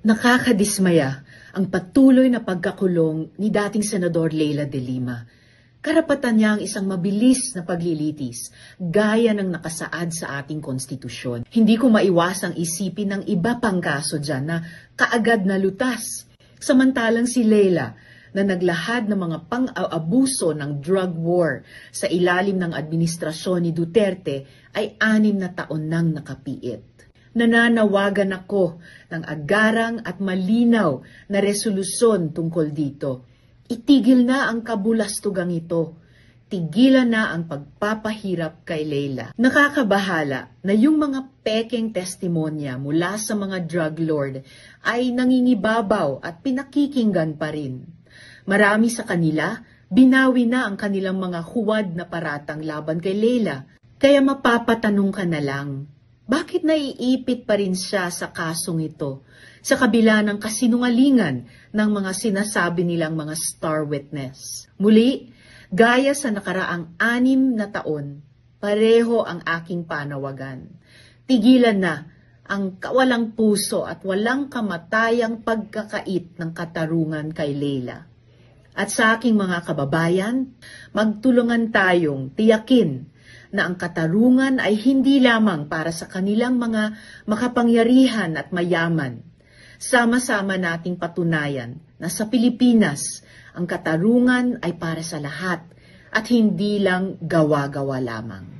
Nakakadismaya ang patuloy na pagkakulong ni dating Senador Leila de Lima. Karapatan niya ang isang mabilis na paglilitis, gaya ng nakasaad sa ating konstitusyon. Hindi ko maiwasang isipin ng iba pang kaso dyan na kaagad na lutas. Samantalang si Leila na naglahad ng mga pang abuso ng drug war sa ilalim ng administrasyon ni Duterte ay anim na taon nang nakapiit nananawagan ako ng agarang at malinaw na resolusyon tungkol dito. Itigil na ang kabulastugang ito. Tigilan na ang pagpapahirap kay Leila. Nakakabahala na yung mga peking testimonya mula sa mga drug lord ay nangingibabaw at pinakikinggan pa rin. Marami sa kanila, binawi na ang kanilang mga huwad na paratang laban kay Leila. Kaya mapapatanong ka na lang, bakit naiipit pa rin siya sa kasong ito sa kabila ng kasinungalingan ng mga sinasabi nilang mga star witness? Muli, gaya sa nakaraang anim na taon, pareho ang aking panawagan. Tigilan na ang kawalang puso at walang kamatayang pagkakait ng katarungan kay Leila. At sa aking mga kababayan, magtulungan tayong tiyakin na ang katarungan ay hindi lamang para sa kanilang mga makapangyarihan at mayaman. Sama-sama nating patunayan na sa Pilipinas, ang katarungan ay para sa lahat at hindi lang gawa-gawa lamang.